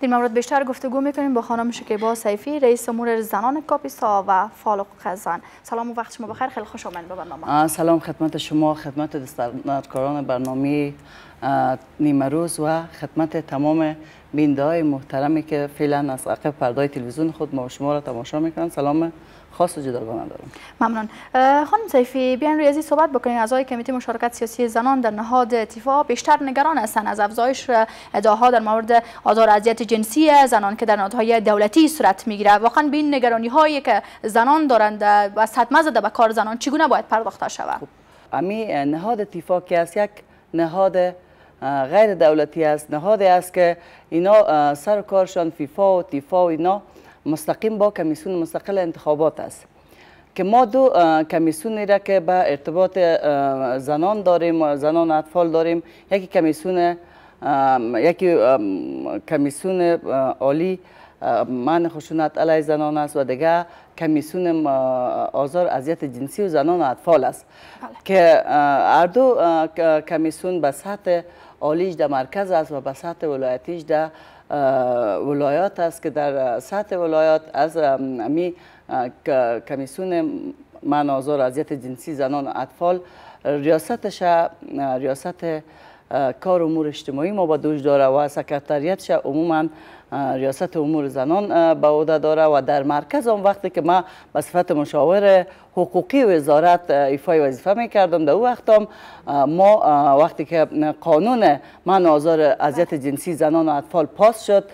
در مورد بیشتر گفتگو میکنیم با خانم شکیبا سیفی رئیس امور زنان کاپیسا و فالق قزن سلام و وقت شما بخیر خیلی خوش آمدید به برنامه سلام خدمت شما خدمت دستانکاران برنامه نیمه روز و خدمت تمام بینده های محترمی که فعلا از عقب پرده تلویزیون خود ما شما را تماشا میکنن سلام خاص و جداگانه دارم ممنون خانم سیفی بیان روی صحبت بکنین اعضای کمیته مشارکت سیاسی زنان در نهاد اتفاق بیشتر نگران هستند از افزایش ادعاها در مورد آزار اذیت جنسی زنان که در نهادهای دولتی صورت میگیره واقعا بین نگرانی هایی که زنان دارند و صدمه زده به کار زنان چگونه باید پرداخته شود خب، امی نهاد اتفاق که یک نهاد غیر دولتی است نهادی است که اینا سر کارشان فیفا و تیفا و اینا مستقیم با کمیسیون مستقل انتخابات است که ما دو کمیسیونی را که به ارتباط زنان داریم زنان اطفال داریم یکی کمیسیون یکی کمیسیون عالی من خشونت علی زنان است و دیگه کمیسیون آزار اذیت جنسی و زنان و اطفال است بله. که هر دو کمیسیون به سطح عالیش در مرکز است و به سطح ولایتیش در ولایات است که در سطح ولایات از می کمیسیون من آزار اذیت جنسی زنان و اطفال ریاستش ریاست کار امور اجتماعی ما با دوش داره و سکرتریتش عموما ریاست امور زنان به عهده داره و در مرکز آن وقتی که ما به صفت مشاور حقوقی وزارت ایفای وظیفه میکردم کردم در وقتم ما وقتی که قانون من آزار اذیت جنسی زنان و اطفال پاس شد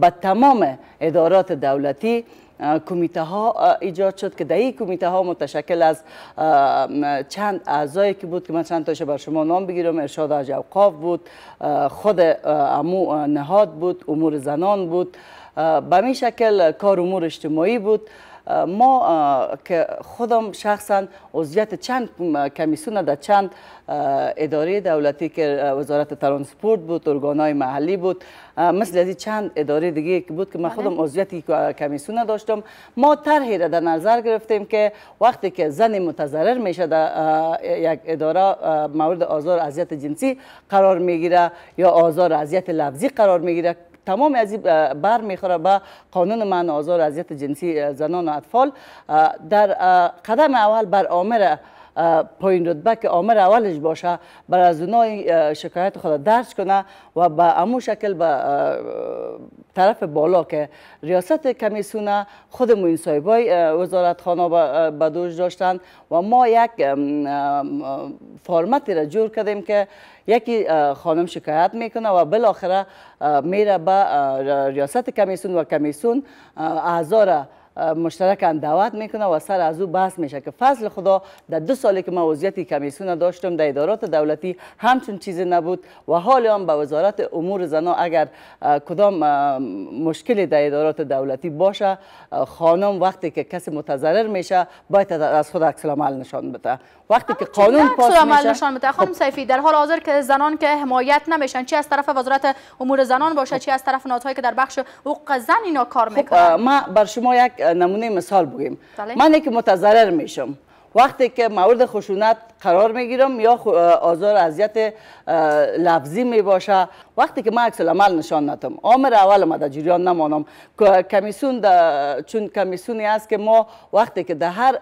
به تمام ادارات دولتی کمیته ها ایجاد شد که در این کمیته ها متشکل از چند اعضایی که بود که من چند تاش بر شما نام بگیرم ارشاد حاج بود خود امو نهاد بود امور زنان بود به این شکل کار امور اجتماعی بود ما که خودم شخصا عضویت چند کمیسیون در چند اداره دولتی که وزارت ترانسپورت بود ارگانهای محلی بود مثل از چند اداره دیگه که بود که من بله. خودم عضویت کمیسیون داشتم ما طرحی را در نظر گرفتیم که وقتی که زن متضرر میشه در یک اداره مورد آزار اذیت جنسی قرار میگیره یا آزار اذیت لفظی قرار میگیره تمام از بر میخوره به قانون من آزار اذیت جنسی زنان و اطفال در قدم اول بر آمر پایین رتبه که آمر اولش باشه بر از اونها شکایت خود درج کنه و به امو شکل به طرف بالا که ریاست کمیسیون خود این سایبای وزارت خانه به دوش داشتن و ما یک فرمتی را جور کردیم که یکی خانم شکایت میکنه و بالاخره میره به ریاست کمیسون و کمیسون اعضا مشترک دعوت میکنه و سر از او بحث میشه که فضل خدا در دو سالی که ما وضعیت کمیسیون داشتم در ادارات دولتی همچون چیزی نبود و حال هم به وزارت امور زنان اگر کدام مشکلی در ادارات دولتی باشه خانم وقتی که کسی متضرر میشه باید از خود عکس نشان بده وقتی که قانون پاس میشه نشان خب خانم سیفی در حال حاضر که زنان که حمایت نمیشن چی از طرف وزارت امور زنان باشه خب. چی از طرف نهادهایی که در بخش حقوق زن اینا کار خب، میکنن ما بر شما یک نمونه مثال بگیم بله. من که متضرر میشم وقتی که مورد خشونت قرار میگیرم یا آزار اذیت لفظی می وقتی که من عکس عمل نشان ندم عامر اول ما در جریان نمانم کمیسون چون کمیسونی است که ما وقتی که در هر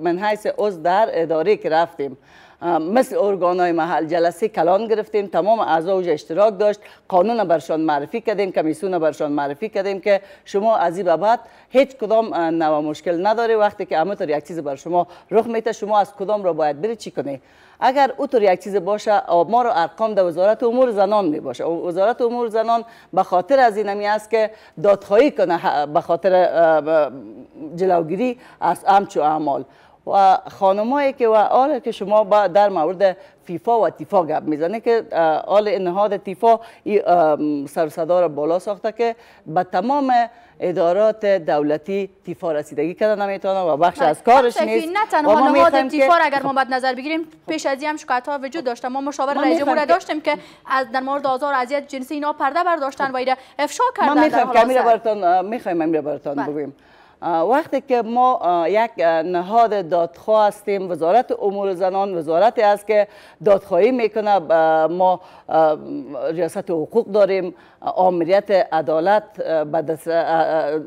منحیث عضو در هر اداره که رفتیم مثل های محل جلسه کلان گرفتیم تمام اعضا اوج اشتراک داشت قانون برشان معرفی کردیم کمیسیون برشان معرفی کردیم که شما از این بعد هیچ کدام نو مشکل نداره وقتی که همونطور یک چیز بر شما رخ میته شما از کدام را باید بری چی کنی اگر اوتور یک چیز باشه ما رو ارقام در وزارت امور زنان می باشه وزارت امور زنان به خاطر از این است که دادخواهی کنه به خاطر جلوگیری از همچو اعمال و خانمایی که و آل که شما با در مورد فیفا و تیفا گپ میزنه که آل نهاد تیفا سرصدا را بالا ساخته که به تمام ادارات دولتی تیفا رسیدگی کرده نمیتونه و بخش بله. از کارش نیست نه تنها نهاد تیفا را اگر ما بد نظر بگیریم پیش از هم شکایت ها وجود داشته ما مشاور رئیس جمهور داشتیم که از در مورد آزار و اذیت جنسی اینا پرده برداشتن و را افشا کردن ما میخوایم که براتون میخوایم براتون بله. وقتی که ما یک نهاد دادخواه هستیم وزارت امور زنان وزارتی است که دادخواهی میکنه ما ریاست حقوق داریم آمریت عدالت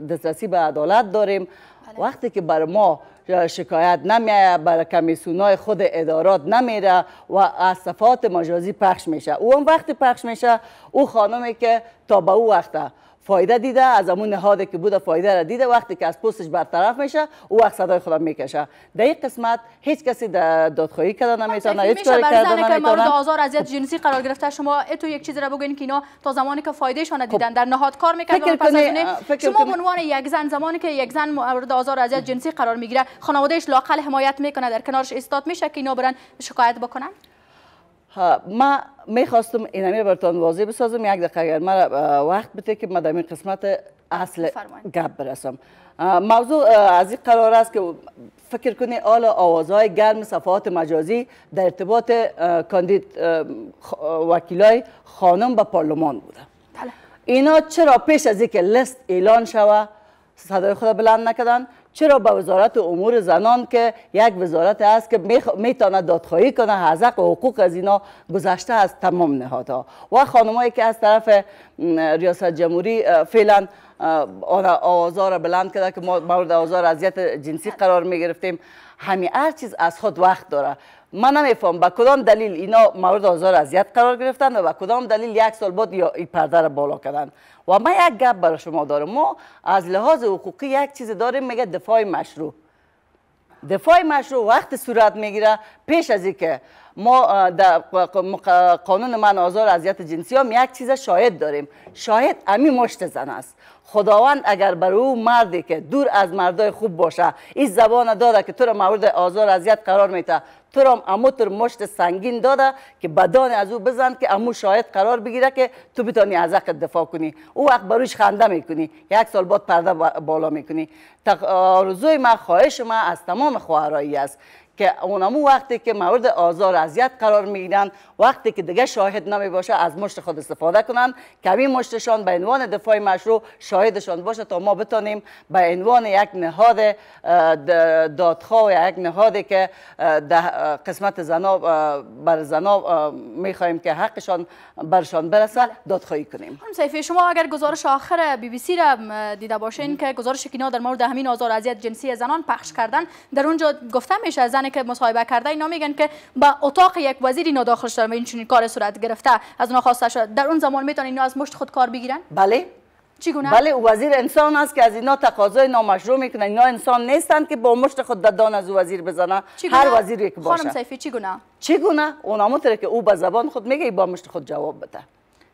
دسترسی به عدالت داریم بله. وقتی که بر ما شکایت نمیه بر های خود ادارات نمیره و از صفات مجازی پخش میشه اون اون وقتی پخش میشه او خانمی که تا به او وقته فایده دیده از اون نهاده که بوده فایده را دیده وقتی که از پستش برطرف میشه او وقت صدای خدا میکشه در این قسمت هیچ کسی دادخواهی کرده خب، نمیتونه هیچ کاری کرده نمیتونه مورد آزار اذیت جنسی قرار گرفته شما اتو یک چیز را بگوین که اینا تا زمانی که فایده شانه خب، دیدن در نهاد کار میکردن پس شما عنوان یک زن زمانی که یک زن مورد آزار اذیت جنسی قرار میگیره خانوادهش لاقل حمایت میکنه در کنارش استاد میشه که اینا شکایت بکنن ما میخواستم این امیر برتان واضح بسازم یک دقیقه اگر مرا وقت بده که ما در این قسمت اصل گپ برسم موضوع از این قرار است که فکر کنی حالا آوازهای گرم صفحات مجازی در ارتباط کاندید وکیلای خانم به پارلمان بوده اینا چرا پیش از اینکه لست اعلان شوه صدای خود بلند نکردن؟ چرا به وزارت امور زنان که یک وزارت است که میتونه دادخواهی کنه حزق و حقوق از اینا گذشته از تمام نهادها و خانمایی که از طرف ریاست جمهوری فعلا آن آزار بلند کرده که ما مورد آزار اذیت جنسی قرار می گرفتیم همین هر چیز از خود وقت داره من نمیفهم با کدام دلیل اینا مورد آزار اذیت قرار گرفتن و با کدام دلیل یک سال بعد این پرده را بالا کردن و من یک گپ برای شما دارم ما از لحاظ حقوقی یک چیز داریم میگه دفاع مشروع دفاع مشروع وقت صورت میگیره پیش از اینکه ما در قانون من آزار اذیت جنسی هم یک چیز شاید داریم شاید امی مشت زن است خداوند اگر بر او مردی که دور از مردای خوب باشه این زبان داده که تو را مورد آزار اذیت قرار میده تو را اموتر مشت سنگین داده که بدان از او بزن که امو شاید قرار بگیره که تو بتانی از حق دفاع کنی او وقت بروش خنده میکنی یک سال بعد پرده بالا میکنی آرزوی ما خواهش ما از تمام خواهرایی است که اونمو وقتی که مورد آزار اذیت قرار میگیرن وقتی که دیگه شاهد نمی باشه از مشت خود استفاده کنن که این مشتشان به عنوان دفاع مشروع شاهدشان باشه تا ما بتانیم به عنوان یک نهاد دادخواه و یک نهادی که قسمت زنا بر زنا میخواهیم که حقشان برشان برسه دادخواهی کنیم سیفی شما اگر گزارش آخر بی بی سی را دیده باشین که گزارش کینا در مورد همین آزار اذیت جنسی زنان پخش کردن در اونجا گفته میشه زن کسانی که مصاحبه کرده اینا میگن که با اتاق یک وزیر اینا شده و این چنین کار صورت گرفته از اونها خواسته شد در اون زمان میتونن اینا از مشت خود کار بگیرن بله چگونه بله وزیر انسان است که از اینا تقاضای نامشروع میکنه اینا انسان نیستند که با مشت خود ددان از او وزیر بزنه هر وزیر یک باشه خانم سیفی چگونه چگونه که او به زبان خود میگه با مشت خود جواب بده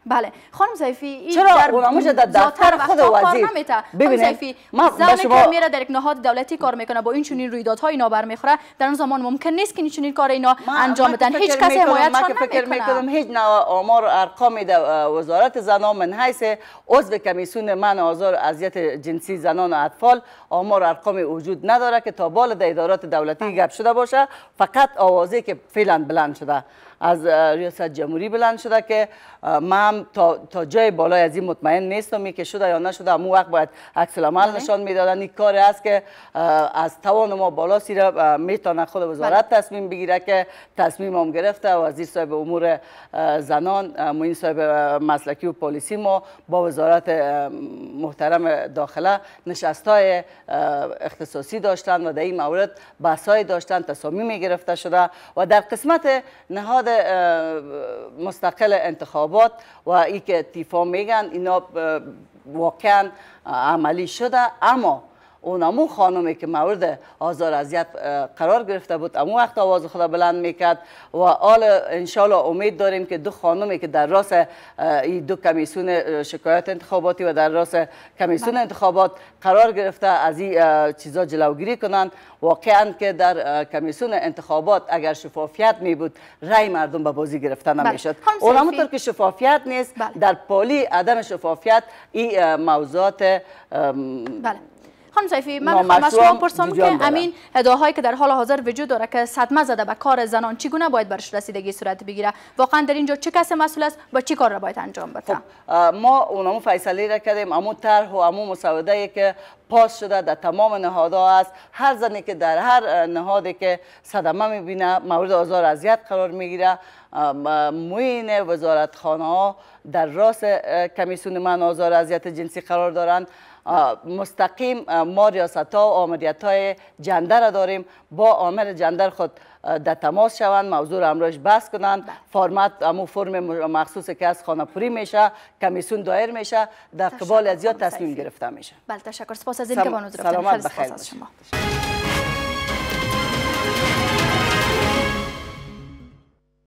بله خانم زیفی چرا اوناموش در دفتر خود وزیر ببینید ما شما میره در نهاد دولتی کار میکنه با این چنین های نابر میخوره در اون زمان ممکن نیست که این چنین کار اینا انجام بدن هیچ کس حمایت نمیکنه فکر هیچ نوع آمار ارقامی در وزارت زنان من حیث عضو کمیسیون من آزار اذیت جنسی زنان و اطفال آمار ارقامی وجود نداره که تا بال ادارات دولتی گپ شده باشه فقط آوازه که فعلا بلند شده از ریاست جمهوری بلند شده که من تا, تا جای بالای از این مطمئن نیستم که شده یا نشده مو وقت باید عکس العمل بله. نشان میدادن این کار است که از توان ما بالا سیره میتونه خود وزارت بله. تصمیم بگیره که تصمیم هم گرفته و وزیر صاحب امور زنان موین صاحب مسلکی و پلیسی ما با وزارت محترم داخله نشستای اختصاصی داشتن و در این مورد بحث داشتن می گرفته شده و در قسمت نهاد بعد مستقل انتخابات و ای که اتفاق میگن اینا واقعا عملی شده اما اون امو خانمی که مورد آزار اذیت قرار گرفته بود امو وقت آواز خدا بلند میکرد و آل، انشالله امید داریم که دو خانمی که در راس این دو کمیسون شکایت انتخاباتی و در راس کمیسیون بله. انتخابات قرار گرفته از این چیزا جلوگیری کنند واقعا که در کمیسیون انتخابات اگر شفافیت می بود رای مردم به بازی گرفته بله. نمیشد اون همونطور که شفافیت نیست بله. در پالی عدم شفافیت این موضوعات خانم صیفی من میخوام از شما پرسم که امین اداهایی که در حال حاضر وجود داره که صدمه زده به کار زنان چگونه باید برش رسیدگی صورت بگیره واقعا در اینجا چه کسی مسئول است و چی کار را باید انجام بده خب، ما اونمو فیصله را کردیم امو طرح و امو مسوده که پاس شده در تمام نهادها است هر زنی که در هر نهادی که صدمه میبینه مورد آزار اذیت قرار میگیره موین وزارت ها در راست کمیسیون من آزار اذیت جنسی قرار دارند مستقیم ما ریاست ها و آمریت های جندر را داریم با آمر جندر خود در تماس شوند موضوع را امروش بس کنند بله. فرمت امو فرم مخصوص که از خانه میشه کمیسون دایر میشه در قبال از تصمیم گرفته میشه بله تشکر سپاس از این که سلامت بخیر شما